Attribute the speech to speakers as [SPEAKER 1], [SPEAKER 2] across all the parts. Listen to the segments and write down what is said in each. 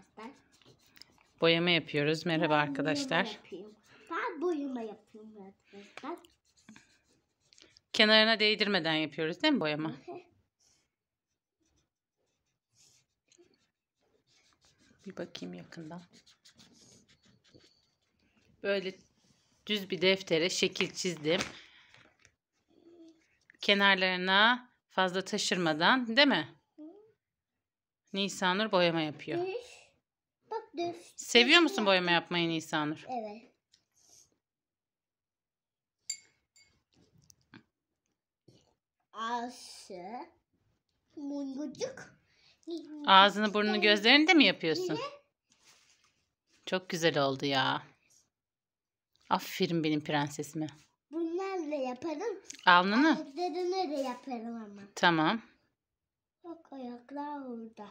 [SPEAKER 1] arkadaşlar. Boyama yapıyoruz. Merhaba ben arkadaşlar. ben boyama yapıyorum arkadaşlar. Kenarına değdirmeden yapıyoruz değil mi boyama? bir bakayım yakından. Böyle düz bir deftere şekil çizdim. Kenarlarına fazla taşırmadan değil mi? Nisanur boyama yapıyor düştü. Seviyor musun boyama yapmayı Nisanur? Evet. Ağzı. Mungucuk. Ağzını burnunu gözlerini de mi yapıyorsun? Çok güzel oldu ya. Aferin benim prensesime. Bunlarla yaparım. Alnını? Ayaklarını da yaparım ama. Tamam. Bak ayaklar orada.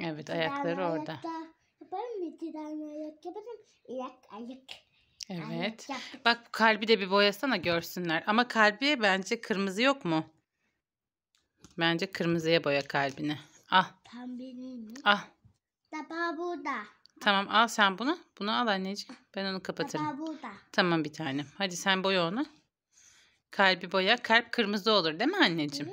[SPEAKER 1] Evet ayakları orada. Ayakta yaparım bir tane ayak yaparım. Ayak ayak. Evet. Ayak Bak kalbi de bir boyasana görsünler. Ama kalbi bence kırmızı yok mu? Bence kırmızıya boya kalbini. Ah. Tam benim. Ah. Tabağı burada. Tamam al sen bunu. Bunu al anneciğim. Ben onu kapatırım. Tabağı burada. Tamam bir tanem. Hadi sen boya onu. Kalbi boya. Kalp kırmızı olur değil mi anneciğim?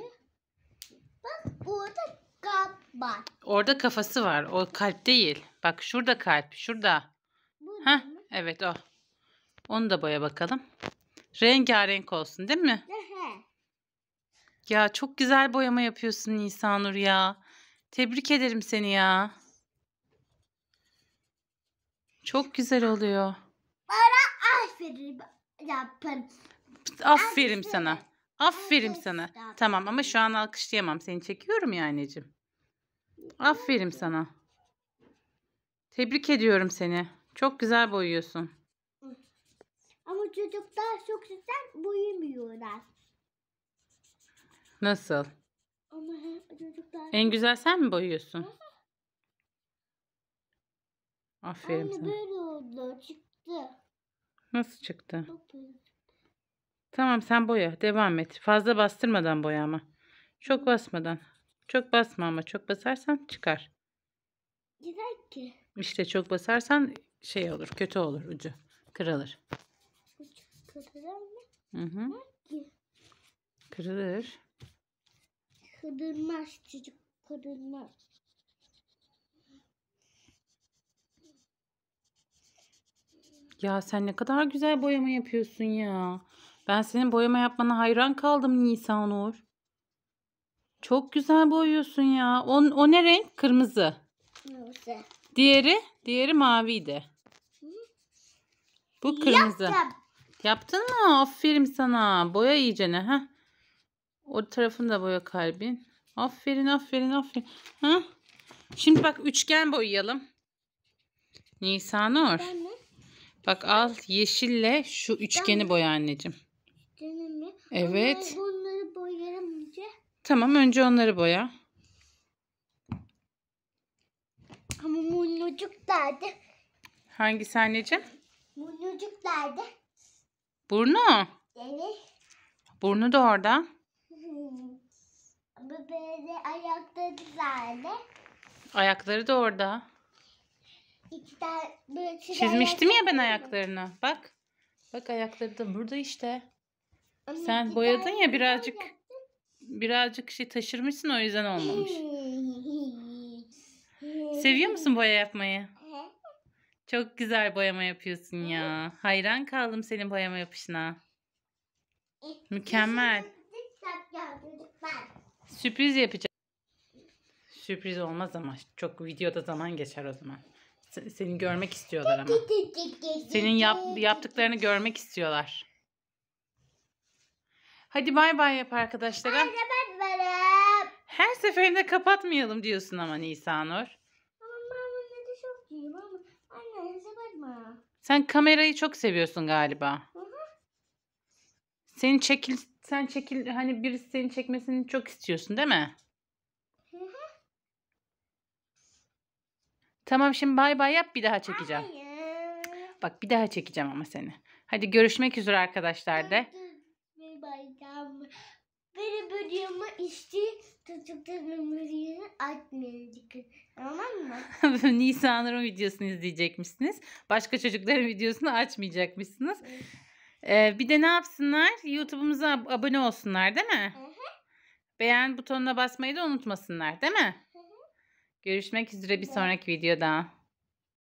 [SPEAKER 1] Bak burada kalp var. Orada kafası var. O kalp değil. Bak şurada kalp. Şurada. Ha, evet o. Onu da boya bakalım. Rengarenk olsun değil mi? ya çok güzel boyama yapıyorsun Nisanur ya. Tebrik ederim seni ya. Çok güzel oluyor. Bana aferin yapın. Aferin sana. Aferin sana. Tamam ama şu an alkışlayamam. Seni çekiyorum ya anneciğim. Aferin sana. Tebrik ediyorum seni. Çok güzel boyuyorsun. Ama çocuklar çok güzel boyamıyorlar. Nasıl? Ama çocuklar... En güzel sen mi boyuyorsun? Aferin Anne, sana. böyle oldu. Çıktı. Nasıl çıktı? Tamam sen boya. Devam et. Fazla bastırmadan boya ama. Çok basmadan. Çok basma ama çok basarsan çıkar. Güzel ki. İşte çok basarsan şey olur, kötü olur ucu. Kırılır. Ucu kırılır mı? Hı hı. Kırılır. Kırılmaz çocuk kırılmaz. Ya sen ne kadar güzel boyama yapıyorsun ya. Ben senin boyama yapmana hayran kaldım Nisan Nur. Çok güzel boyuyorsun ya. O, o ne renk? Kırmızı. Kırmızı. Diğeri, diğeri maviydi. Bu kırmızı. Yaptım. Yaptın mı? Aferin sana. Boya iyice ne, ha. O tarafını da boya kalbin. Aferin, aferin, aferin. Ha? Şimdi bak üçgen boyayalım. Nisanur. Bak al yeşille şu üçgeni boya anneciğim. Evet. Bunları boyarım önce. Tamam önce onları boya. Burnucuk derdi. anneciğim? Burnucuk Burnu? Evet. Burnu da orada. Bu böyle ayakları derdi. Ayakları da orada. İki tane böyle Çizmiştim ya ben ayaklarını. Bak. Bak ayakları da burada işte. Ama Sen boyadın ya birazcık. Birazcık şey taşırmışsın o yüzden olmamış. Seviyor musun hmm. boya yapmayı? Çok güzel boyama yapıyorsun ya. Hayran kaldım senin boyama yapışına. Mükemmel. Şey Sürpriz yapacağım. Sürpriz olmaz ama çok videoda zaman geçer o zaman. Seni görmek istiyorlar ama. Senin yap, yaptıklarını görmek istiyorlar. Hadi bay bay yap arkadaşlara. Her seferinde kapatmayalım diyorsun ama Nisanur. mı? Sen kamerayı çok seviyorsun galiba. Hı hı. Seni çekil sen çekil hani birisi seni çekmesini çok istiyorsun değil mi? Tamam şimdi bay bay yap bir daha çekeceğim. Hayır. Bak bir daha çekeceğim ama seni. Hadi görüşmek üzere arkadaşlar de. Haberi bölümü işte tutuklarım bölümünü açmayın. Tamam mı? Nisan'ın videosunu izleyecekmişsiniz. Başka çocukların videosunu açmayacakmışsınız. Ee, bir de ne yapsınlar? YouTube'umuza ab abone olsunlar değil mi? Hı hı. Beğen butonuna basmayı da unutmasınlar değil mi? Hı hı. Görüşmek üzere bir sonraki videoda.